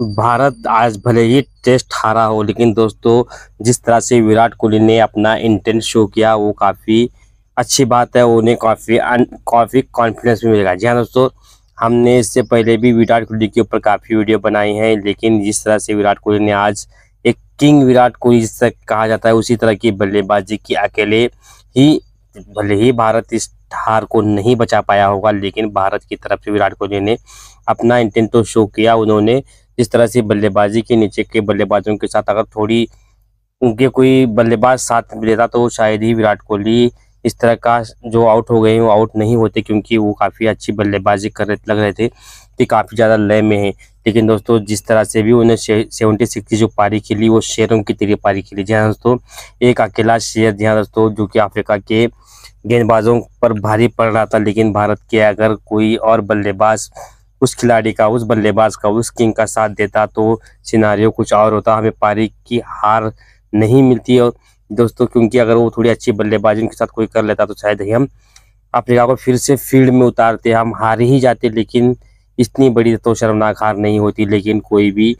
भारत आज भले ही टेस्ट हारा हो लेकिन दोस्तों जिस तरह से विराट कोहली ने अपना इंटेंट शो किया वो काफ़ी अच्छी बात है उन्हें काफ़ी काफ़ी कॉन्फिडेंस भी मिलेगा जी हाँ दोस्तों हमने इससे पहले भी विराट कोहली के ऊपर काफ़ी वीडियो बनाई हैं लेकिन जिस तरह से विराट कोहली ने आज एक किंग विराट कोहली जिस तरह कहा जाता है उसी तरह की बल्लेबाजी की अकेले ही भले ही भारत इस हार को नहीं बचा पाया होगा लेकिन भारत की तरफ से विराट कोहली ने अपना इंटेंट तो शो किया उन्होंने जिस तरह से बल्लेबाजी के नीचे के बल्लेबाजों के साथ अगर थोड़ी उनके कोई बल्लेबाज साथ लेता तो शायद ही विराट कोहली इस तरह का जो आउट हो गए वो आउट नहीं होते क्योंकि वो काफ़ी अच्छी बल्लेबाजी कर रहे लग रहे थे कि काफ़ी ज़्यादा लय में है लेकिन दोस्तों जिस तरह से भी उन्हें सेवेंटी सिक्स की जो पारी खेली वो शेरों की तरह पारी खेली जी हाँ दोस्तों एक अकेला शेयर जी हाँ दोस्तों जो कि अफ्रीका के गेंदबाजों पर भारी पड़ रहा था लेकिन भारत के अगर कोई और बल्लेबाज उस खिलाड़ी का उस बल्लेबाज का उस किंग का साथ देता तो सिनारियों कुछ और होता हमें पारी की हार नहीं मिलती और दोस्तों क्योंकि अगर वो थोड़ी अच्छी बल्लेबाजी के साथ कोई कर लेता तो शायद ही हम अफ्रीका को फिर से फील्ड में उतारते हम हार ही जाते लेकिन इतनी बड़ी तो शर्मनाक हार नहीं होती लेकिन कोई भी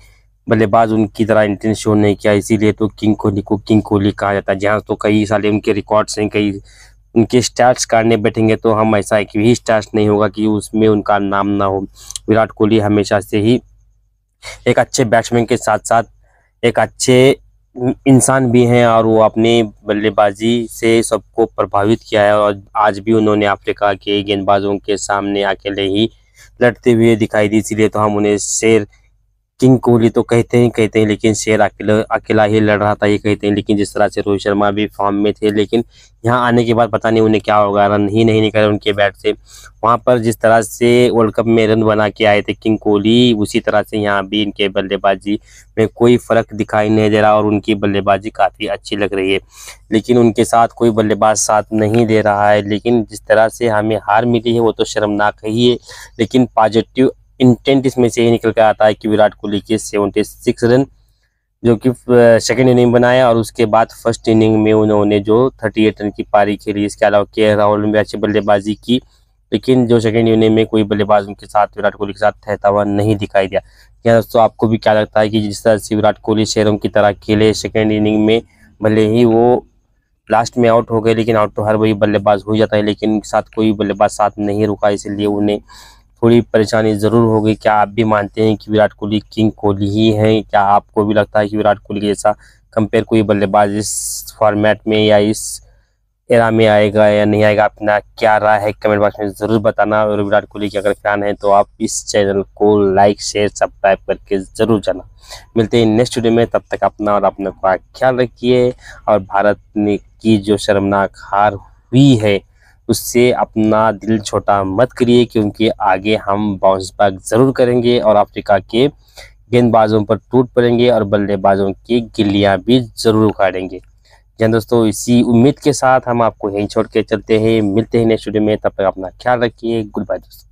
बल्लेबाज उनकी तरह इंटेंस शो नहीं किया इसीलिए तो किंग कोहली को किंग कोहली कहा जाता है जहाँ तो कई साले उनके रिकॉर्ड्स हैं कई उनके स्टार्स काटने बैठेंगे तो हम ऐसा एक भी स्टार्स नहीं होगा कि उसमें उनका नाम ना हो विराट कोहली हमेशा से ही एक अच्छे बैट्समैन के साथ साथ एक अच्छे इंसान भी हैं और वो अपने बल्लेबाजी से सबको प्रभावित किया है और आज भी उन्होंने अफ्रीका के गेंदबाजों के सामने अकेले ही लड़ते हुए दिखाई दी इसलिए तो हम उन्हें शेर किंग कोहली तो कहते ही कहते हैं लेकिन शेर अकेला अकेला ही लड़ रहा था ये कहते हैं लेकिन जिस तरह से रोहित शर्मा भी फॉर्म में थे लेकिन यहाँ आने के बाद पता नहीं उन्हें क्या होगा रन ही नहीं निकले उनके बैट से वहाँ पर जिस तरह से वर्ल्ड कप में रन बना के आए थे किंग कोहली उसी तरह से यहाँ भी इनके बल्लेबाजी में कोई फ़र्क दिखाई नहीं दे रहा और उनकी बल्लेबाजी काफ़ी अच्छी लग रही है लेकिन उनके साथ कोई बल्लेबाज साथ नहीं दे रहा है लेकिन जिस तरह से हमें हार मिली है वो तो शर्मनाक ही है लेकिन पॉजिटिव इंटेंट इसमें से ही निकल कर आता है कि विराट कोहली के सेवेंटी सिक्स रन जो कि सेकेंड इनिंग बनाया और उसके बाद फर्स्ट इनिंग में उन्होंने जो थर्टी एट रन की पारी खेली इसके अलावा के राहुल ने भी अच्छी बल्लेबाजी की लेकिन जो सेकेंड इनिंग में कोई बल्लेबाज उनके साथ विराट कोहली के साथ ठहता हुआ नहीं दिखाई दिया यहाँ दोस्तों आपको भी क्या लगता है कि जिस तरह से विराट कोहली शेरों की तरह खेले सेकेंड इनिंग में भले ही वो लास्ट में आउट हो गए लेकिन आउट तो हर वही बल्लेबाज हो जाता है लेकिन उनके साथ कोई बल्लेबाज साथ नहीं रुका इसलिए उन्हें थोड़ी परेशानी ज़रूर होगी क्या आप भी मानते हैं कि विराट कोहली किंग कोहली ही हैं क्या आपको भी लगता है कि विराट कोहली जैसा कंपेयर कोई बल्लेबाज इस फॉर्मेट में या इस एरा में आएगा या नहीं आएगा अपना क्या राय है कमेंट बॉक्स में ज़रूर बताना और विराट कोहली के अगर फैन है तो आप इस चैनल को लाइक शेयर सब्सक्राइब करके ज़रूर जाना मिलते हैं नेक्स्ट वीडियो में तब तक अपना और अपने का ख्याल रखिए और भारत ने की जो शर्मनाक हार हुई है उससे अपना दिल छोटा मत करिए क्योंकि आगे हम बाउंस बैक ज़रूर करेंगे और अफ्रीका के गेंदबाजों पर टूट पड़ेंगे और बल्लेबाजों की गिल्लियाँ भी ज़रूर उखाड़ेंगे जन दोस्तों इसी उम्मीद के साथ हम आपको यहीं छोड़ के चलते हैं मिलते हैं नेक्स्ट वीडियो में तब तक अपना ख्याल रखिए गुड बाय दोस्तों